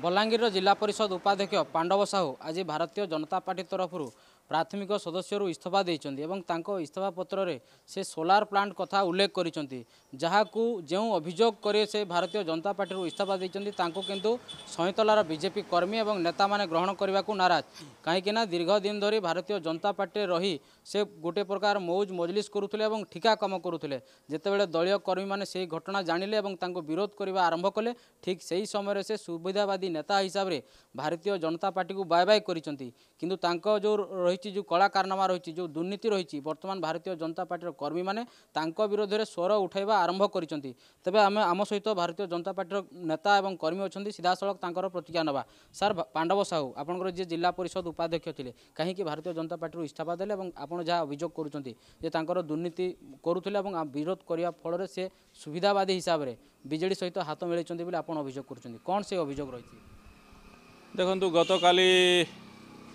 ବଲାଙ୍ଗୀରର ଜିଲ୍ଲା ପରିଷଦ ଉପାଧ୍ୟକ୍ଷ ପାଣ୍ଡବ ସାହୁ ଆଜି ଭାରତୀୟ ଜନତା ପାର୍ଟି ତରଫରୁ ପ୍ରାଥମିକ ସଦସ୍ୟରୁ ଇସ୍ତଫା ଦେଇଛନ୍ତି ଏବଂ ତାଙ୍କ ଇସ୍ତଫା ପତ୍ରରେ ସେ ସୋଲାର ପ୍ଲାଣ୍ଟ କଥା ଉଲ୍ଲେଖ କରିଛନ୍ତି ଯାହାକୁ ଯେଉଁ ଅଭିଯୋଗ କରି ସେ ଭାରତୀୟ ଜନତା ପାର୍ଟିରୁ ଇସ୍ତଫା ଦେଇଛନ୍ତି ତାଙ୍କୁ କିନ୍ତୁ ସଇଁତଲାର ବିଜେପି କର୍ମୀ ଏବଂ ନେତାମାନେ ଗ୍ରହଣ କରିବାକୁ ନାରାଜ କାହିଁକିନା ଦୀର୍ଘ ଦିନ ଧରି ଭାରତୀୟ ଜନତା ପାର୍ଟିରେ ରହି ସେ ଗୋଟିଏ ପ୍ରକାର ମୌଜ ମଜଲିସ୍ କରୁଥିଲେ ଏବଂ ଠିକା କାମ କରୁଥିଲେ ଯେତେବେଳେ ଦଳୀୟ କର୍ମୀମାନେ ସେହି ଘଟଣା ଜାଣିଲେ ଏବଂ ତାଙ୍କୁ ବିରୋଧ କରିବା ଆରମ୍ଭ କଲେ ଠିକ୍ ସେହି ସମୟରେ ସେ ସୁବିଧାବାଦୀ ନେତା ହିସାବରେ ଭାରତୀୟ ଜନତା ପାର୍ଟିକୁ ବାଏ ବାଏ କରିଛନ୍ତି କିନ୍ତୁ ତାଙ୍କ ଯେଉଁ ରହିଛି রয়েছে যে কলা কারনামা রয়েছে যে দুর্নীতি রয়েছে বর্তমান ভারতীয় জনতা পার্টির কর্মী মানে তাঙ্ক বিরোধে স্বর উঠাইবা আরম্ভ করেছেন তবে আমি আম সহিত ভারতীয় জনতা পার্টির নেতা এবং কর্মী অনেক সিধাসলখ তাঁর প্রতিজ্ঞা নেওয়া স্যার পাণ্ডব সাহু আপনার যে জেলা পরিষদ উপাধ্যক্ষ লে কী ভারতীয় জনতা পার্টির ইস্তফা দেলে এবং আপনার যা অভিযোগ করছেন যে তাঁর দুর্নীতি করুলে এবং বিরোধ করা ফলরে সে সুবিধাবাদী হিসাবে বিজেডি সহ হাত মিলাই বলে আপনার অভিযোগ করছেন কম সে অভিযোগ রয়েছে দেখুন গতকালি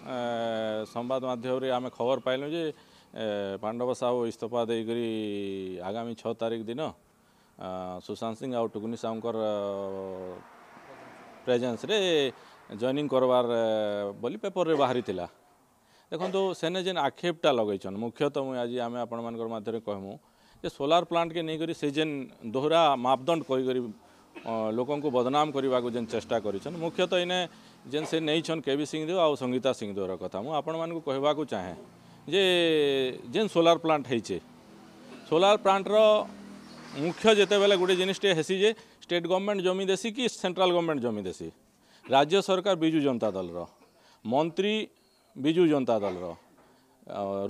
ସମ୍ବାଦ ମାଧ୍ୟମରେ ଆମେ ଖବର ପାଇଲୁ ଯେ ପାଣ୍ଡବ ସାହୁ ଇସ୍ତଫା ଦେଇକରି ଆଗାମୀ ଛଅ ତାରିଖ ଦିନ ସୁଶାନ୍ତ ସିଂ ଆଉ ଟୁକୁନି ସାହୁଙ୍କର ପ୍ରେଜେନ୍ସରେ ଜଏନିଂ କରବାର ବୋଲି ପେପରରେ ବାହାରିଥିଲା ଦେଖନ୍ତୁ ସେନେ ଯେନ୍ ଆକ୍ଷେପଟା ଲଗେଇଛନ୍ ମୁଖ୍ୟତଃ ମୁଇଁ ଆଜି ଆମେ ଆପଣମାନଙ୍କର ମାଧ୍ୟମରେ କହିମୁ ଯେ ସୋଲାର ପ୍ଲାଣ୍ଟକେ ନେଇକରି ସେ ଯେନ୍ ଦୋହରା ମାପଦଣ୍ଡ କହିକରି ଲୋକଙ୍କୁ ବଦନାମ କରିବାକୁ ଯେନ୍ ଚେଷ୍ଟା କରିଛନ୍ ମୁଖ୍ୟତଃ ଇନେ जेन से नहींछन के भी सिंहदेव आ संगीता सिंहदेवर कथा मुझे आपण मानक कहवाक चाहे जे जेन सोलार प्लांट है सोलार प्लांटर मुख्य बेले गोटे जिनटे हेसी जे स्टेट गवर्नमेंट जमी देसी कि सेंट्रल गवर्नमेंट जमी देसी राज्य सरकार विजु जनता दल मंत्री विजु जनता दल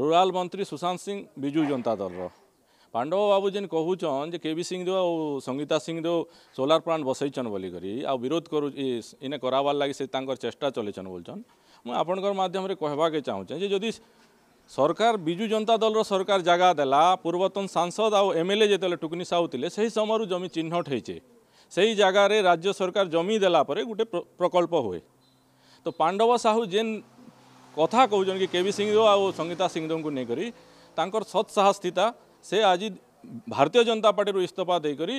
रूराल मंत्री सुशांत सिंह विजु जनता दल दलर ପାଣ୍ଡବ ବାବୁ যে କହୁଛନ୍ ଯେ କେବି ସିଂଦେଓ আ সঙ্গীতা ସିଂଦେଓ ସୋଲାର ପ୍ଲାଣ୍ଟ ବସେଇଛନ୍ ବୋଲିକରି ଆଉ আরোধ করু ଇନେ করাবার লাগে সে ତାଙ୍କର চেষ্টা ଚଲେଇଛନ୍ বলছেন মু আপনার মাধ্যমে କହିବାକେ চাহুছে যে যদি সরকার বিজু জনতা দলর সরকার জায়গা দেলা পূর্বতন সাংসদ আমএলএ যেত টুকনি সাউ লে সেই সময় জমি চিহ্নট হয়েছে সেই জায়গার রাজ্য সরকার জমি দেলা পরে গোটে প্রকল্প হুয়ে তো পাণ্ডব সাহু যে কথা কৌন কি কেবি সিংদেও আ সঙ্গীতা সিংদেও নেই তাঁর সৎসাহস থিতা से आज भारतीय जनता पार्टी इस्तीफा देकर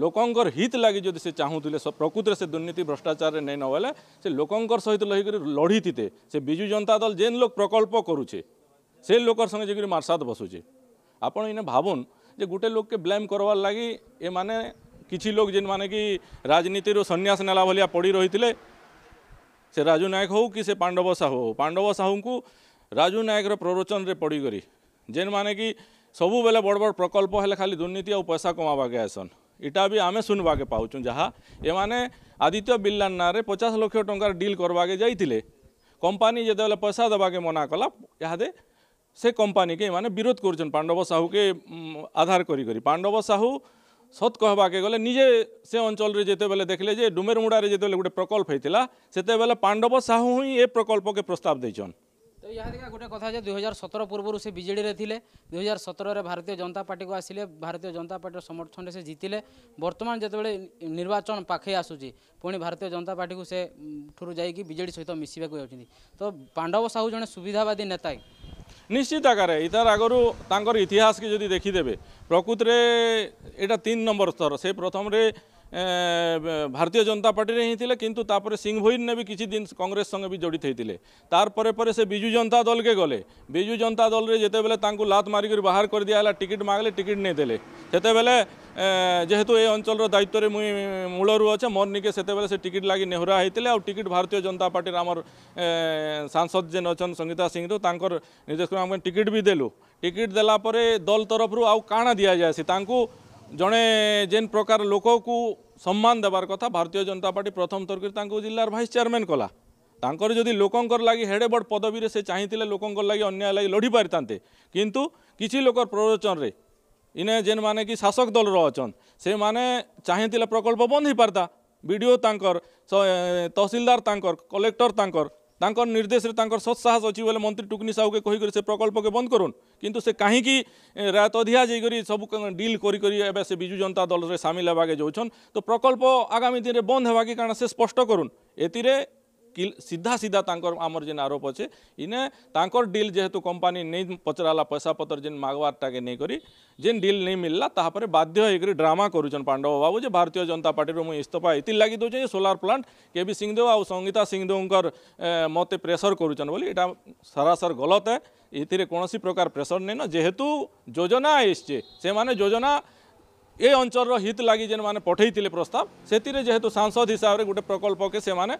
ଲୋକଙ୍କର ହିତ ଲାଗି ଯଦି ସେ ଚାହୁଁଥିଲେ ପ୍ରକୃତିରେ ସେ ଦୁର୍ନୀତି ଭ୍ରଷ୍ଟାଚାରରେ ନେଇ ନଗଲେ ସେ ଲୋକଙ୍କର ସହିତ ରହିକରି ଲଢ଼ିଥିତେ ସେ ବିଜୁ ଜନତା ଦଳ ଯେନ୍ ଲୋକ ପ୍ରକଳ୍ପ କରୁଛେ ସେ ଲୋକର ସାଙ୍ଗେ ଯାଇକରି ମାରସାତ ବସୁଛେ ଆପଣ ଇନେ ଭାବୁନ୍ ଯେ ଗୋଟେ ଲୋକକେ ବ୍ଲେମ୍ କରବାର୍ ଲାଗି ଏମାନେ କିଛି ଲୋକ ଯେନ୍ମାନେ କି ରାଜନୀତିରୁ ସନ୍ନ୍ୟାସ ନେଲା ଭଳିଆ ପଡ଼ି ରହିଥିଲେ ସେ ରାଜୁ ନାୟକ ହେଉ କି ସେ ପାଣ୍ଡବ ସାହୁ ହେଉ ପାଣ୍ଡବ ସାହୁଙ୍କୁ ରାଜୁ ନାୟକର ପ୍ରରୋଚନରେ ପଡ଼ିକରି ଯେନ୍ମାନେ କି ସବୁବେଲେ ବଡ଼ ବଡ଼ ପ୍ରକଳ୍ପ ହେଲେ ଖାଲି ଦୁର୍ନୀତି ଆଉ ପଇସା କମାବାକେ ଆଏସନ୍ ଇଟା ବି ଆମେ ଶୁଣବାକେ ପାଉଛୁ ଯାହା ଏମାନେ ଆଦିତ୍ୟ ବିର୍ଲା ନାଁରେ ପଚାଶ ଲକ୍ଷ ଟଙ୍କାର ଡିଲ୍ କରବାକେ ଯାଇଥିଲେ କମ୍ପାନୀ ଯେତେବେଳେ ପଇସା ଦେବାକେ ମନା କଲା ଏହାଦେ ସେ କମ୍ପାନୀକେ ଏମାନେ ବିରୋଧ କରୁଛନ୍ ପାଣ୍ଡବ ସାହୁକେ ଆଧାର କରି କରି ପାଣ୍ଡବ ସାହୁ ସତ୍ କହିବାକେ ଗଲେ ନିଜେ ସେ ଅଞ୍ଚଳରେ ଯେତେବେଳେ ଦେଖିଲେ ଯେ ଡୁମେରମୁଡ଼ାରେ ଯେତେବେଳେ ଗୋଟେ ପ୍ରକଳ୍ପ ହେଇଥିଲା ସେତେବେଳେ ପାଣ୍ଡବ ସାହୁ ହିଁ ଏ ପ୍ରକଳ୍ପକେ ପ୍ରସ୍ତାବ ଦେଇଛନ୍ ଯାହାକି ଗୋଟେ କଥା ଯେ ଦୁଇ ହଜାର ସତର ପୂର୍ବରୁ ସେ ବିଜେଡ଼ିରେ ଥିଲେ ଦୁଇ ହଜାର ସତରରେ ଭାରତୀୟ ଜନତା ପାର୍ଟିକୁ ଆସିଲେ ଭାରତୀୟ ଜନତା ପାର୍ଟିର ସମର୍ଥନରେ ସେ ଜିତିଲେ ବର୍ତ୍ତମାନ ଯେତେବେଳେ ନିର୍ବାଚନ ପାଖେଇ ଆସୁଛି ପୁଣି ଭାରତୀୟ ଜନତା ପାର୍ଟିକୁ ସେ ଠାରୁ ଯାଇକି ବିଜେଡ଼ି ସହିତ ମିଶିବାକୁ ଯାଉଛନ୍ତି ତ ପାଣ୍ଡବ ସାହୁ ଜଣେ ସୁବିଧାବାଦୀ ନେତା ନିଶ୍ଚିତ ଆକାରେ ତାର ଆଗରୁ ତାଙ୍କର ଇତିହାସକୁ ଯଦି ଦେଖିଦେବେ ପ୍ରକୃତରେ ଏଇଟା ତିନି ନମ୍ବର ସ୍ତର ସେ ପ୍ରଥମରେ ଭାରତୀୟ ଜନତା ପାର୍ଟିରେ ହିଁ ଥିଲେ କିନ୍ତୁ ତାପରେ ସିଂ ଭୋଇରନେ ବି କିଛି ଦିନ କଂଗ୍ରେସ ସଙ୍ଗେ ବି ଜଡ଼ିତ ହେଇଥିଲେ ତାର ପରେ ପରେ ସେ ବିଜୁ ଜନତା ଦଲକେ ଗଲେ ବିଜୁ ଜନତା ଦଲରେ ଯେତେବେଳେ ତାଙ୍କୁ ଲାତ ମାରିକରି ବାହାର କରିଦିଆ ହେଲା ଟିକେଟ୍ ମାଗିଲେ ଟିକେଟ୍ ନେଇ ଦେଲେ ସେତେବେଳେ ଯେହେତୁ ଏ ଅଞ୍ଚଳର ଦାୟିତ୍ୱରେ ମୁଇଁ ମୂଳରୁ ଅଛେ ମୋର ନିକେ ସେତେବେଳେ ସେ ଟିକେଟ୍ ଲାଗି ନେହୁରା ହେଇଥିଲେ ଆଉ ଟିକେଟ୍ ଭାରତୀୟ ଜନତା ପାର୍ଟିର ଆମର ସାଂସଦ ଯେନ୍ ଅଛନ୍ ସଙ୍ଗୀତା ସିଂ ତ ତାଙ୍କର ନିର୍ଦ୍ଦେଶ ଆମେ ଟିକେଟ୍ ବି ଦେଲୁ ଟିକେଟ୍ ଦେଲା ପରେ ଦଲ ତରଫରୁ ଆଉ କାଣା ଦିଆଯାଏସି ତାଙ୍କୁ ଜଣେ ଯେନ୍ ପ୍ରକାର ଲୋକକୁ ସମ୍ମାନ ଦେବାର କଥା ଭାରତୀୟ ଜନତା ପାର୍ଟି ପ୍ରଥମ ଥରକରି ତାଙ୍କୁ ଜିଲ୍ଲାର ଭାଇସ୍ ଚେୟାରମ୍ୟାନ୍ କଲା ତାଙ୍କର ଯଦି ଲୋକଙ୍କର ଲାଗି ହେଡ଼େ ବଡ଼ ପଦବୀରେ ସେ ଚାହିଁଥିଲେ ଲୋକଙ୍କର ଲାଗି ଅନ୍ୟାୟ ଲାଗି ଲଢ଼ି ପାରିଥାନ୍ତେ କିନ୍ତୁ କିଛି ଲୋକର ପ୍ରରୋଚନରେ ଇନେ ଯେନ୍ମାନେ କି ଶାସକ ଦଳର ଅଛନ୍ ସେମାନେ ଚାହିଁଥିଲେ ପ୍ରକଳ୍ପ ବନ୍ଦ ହେଇପାରିତା ବିଡ଼ିଓ ତାଙ୍କର ତହସିଲଦାର ତାଙ୍କର କଲେକ୍ଟର ତାଙ୍କର ତାଙ୍କର ନିର୍ଦ୍ଦେଶରେ ତାଙ୍କର ସତ୍ସାହସ ଅଛି ବୋଲେ ମନ୍ତ୍ରୀ ଟୁକୁନି ସାହୁକେ କହିକରି ସେ ପ୍ରକଳ୍ପକେ ବନ୍ଦ କରୁନ୍ କିନ୍ତୁ ସେ କାହିଁକି ରାତଧିଆ ଯାଇକରି ସବୁ ଡିଲ୍ କରିକରି ଏବେ ସେ ବିଜୁ ଜନତା ଦଳରେ ସାମିଲ ହେବାକେ ଯାଉଛନ୍ ତ ପ୍ରକଳ୍ପ ଆଗାମୀ ଦିନରେ ବନ୍ଦ ହେବାକେ କାରଣ ସେ ସ୍ପଷ୍ଟ କରୁନ୍ ଏଥିରେ સીધા સીધા તાંકર આમર જેન આરોપ અછે ઇને તાંકર ડીલ જેહેતુ કંપાની નહીં પચરાલા પૈસા પતર જેન માગવારટાકે નહીં કરી જેન ડીલ નહીં મિલલા તાપરે બાધ્ય હોઈકરી ડ્રામા કરુચન પાંડવ બાબુ જે ભારતીય જનતા પાર્ટીર મુଇଁ ଇସ୍ତଫା ଏଥିର୍ ଲାଗି ଦେଉଛେ ଯେ solar plant K B Singhdeo ଆଉ ସଙ୍ଗୀତା ସିଂଦେଓଙ୍କର ମୋତେ ପ୍ରେସର କରୁଛନ୍ ବୋଲି ଏଇଟା ସାରାସର ଗଲତ ହେ ଏଥିରେ କୌଣସି ପ୍ରକାର ପ୍ରେସର ନାଇଁନ ଯେହେତୁ ଯୋଜନା ଆସିଛେ ସେମାନେ ଯୋଜନା ଏ ଅଞ୍ଚଳର ହିତ ଲାଗି ଯେନ୍ମାନେ ପଠେଇଥିଲେ ପ୍ରସ୍ତାବ ସେଥିରେ ଯେହେତୁ ସାଂସଦ ହିସାବରେ ଗୋଟେ ପ୍ରକଳ୍ପକେ ସେମାନେ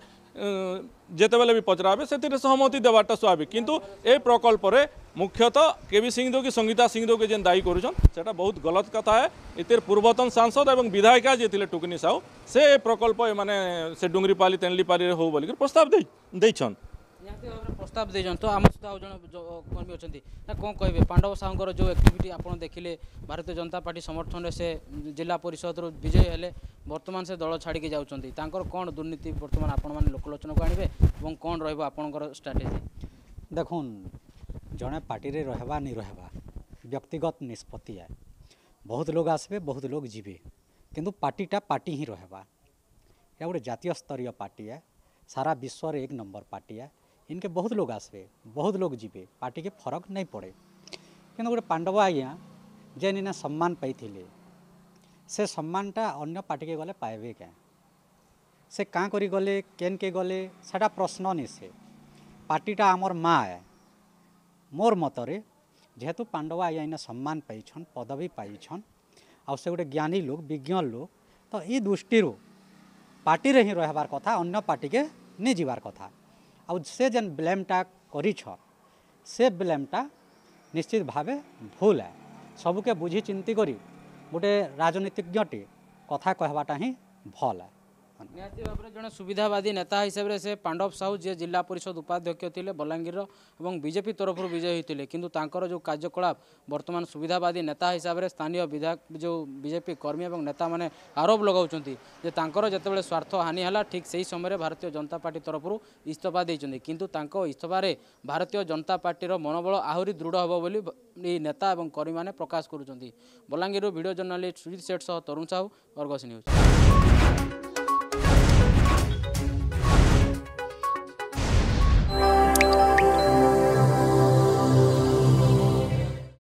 যেতবে পচরা হবে সেটি সহমতি দেওয়াটা স্বাভাবিক কিন্তু এই প্রকল্পরে মুখ্যতঃ কেবি সিংদেও কি সঙ্গীতা সিংদেওকে যে দায়ী করছেন সেটা বহুত গলত কথা হ্যাঁ এর পূর্বতন সাংসদ এবং বিধায়িকা যে লে টুকনি সাউ সে প্রকল্প এমানে সে ডুঙ্গিপালি তেনলিপালি হো বলি প্রস্তাব দিয়েছেন প্রস্তাব দিয়েছেন তো আমার সহ আউ জন কর্মী অনেক না কম কে পাণ্ডব সাহুঙ্কর যে একটিভিটি আপনার দেখলে ভারতীয় জনতা পার্টি সমর্থনের সে জেলা পরিষদর বিজয়ী হলে বর্তমান সে দল ছাড়িকি যাচ্ছেন তাঁর কম দুর্নীতি বর্তমান আপনার লোকলোচনক আনবে এবং কম রহব আপনার স্ট্রাটেজি দেখুন জনে পার্টিরে রহবা নি রহবা ব্যক্তিগত নিষ্পত্তি है बहुत लोग आसबे बहुत लोग जीवे किंतु पार्टीटा पार्टी ही रहबा या गोटे जातीय स्तरीय पार्टी है सारा विश्व एक नंबर पार्टी है इनके बहुत लोग आसबे बहुत लोग जीवे पार्टी के फरक नहीं पड़े कि गोटे पांडव आज्ञा जेन इना सम्मान पाई से सम्मानटा अन्य पार्टी के गले पाए क्या से काँ कर गले केन के गले सेटा प्रश्न नहीं से पार्टीटा आमर माँ है मोर मतरे जेहेतु पांडव आज्ञा इना सम्मान पाइन पदवी पाइन आ गोटे ज्ञानी लोक विज्ञ लोक तो ये दृष्टि पार्टी हिं रहा कथा अन्य पार्टी के नहीं जीवार कथा ଆଉ ସେ ଯେନ୍ ବ୍ଲେମ୍ଟା କରିଛ ସେ ବ୍ଲେମ୍ଟା ନିଶ୍ଚିତ ଭାବେ ଭୁଲ ଏ ସବୁକେ ବୁଝି ଚିନ୍ତି କରି ଗୋଟେ ରାଜନୀତିଜ୍ଞଟେ କଥା କହିବାଟା ହିଁ ଭଲ ଏ भएर जे सुविधावादी नेता हिसाबले से पांडव साहू जे जिल्ला परिषद उपाध्यक्ष ले बलाङ बीजेपी तरफु विजयी हुँदै किंतु तांकर जो कार्यकलाप वर्तमान सुविधावादी नेता हिसाब हिसाबले स्थानीय विधायक जो बीजेपी कर्मी ए नेता मैले आरोप लगाउँछ तर जति बेला स्वर्थ हानिहेला ठिक सही समय भारतीय जनता पार्टी पर्टी तरफु इस्तफान्तु इस्तै भारतीय जनता पर्टी मनोबल आउरी दृढ बोली नेता कर्मी नेतामी प्रकाश गरुन्छ बलाङ्गीरु भिडियो जर्नालीस्ट सुजित सेठ सह तरुण साहु अर्गस न्यूज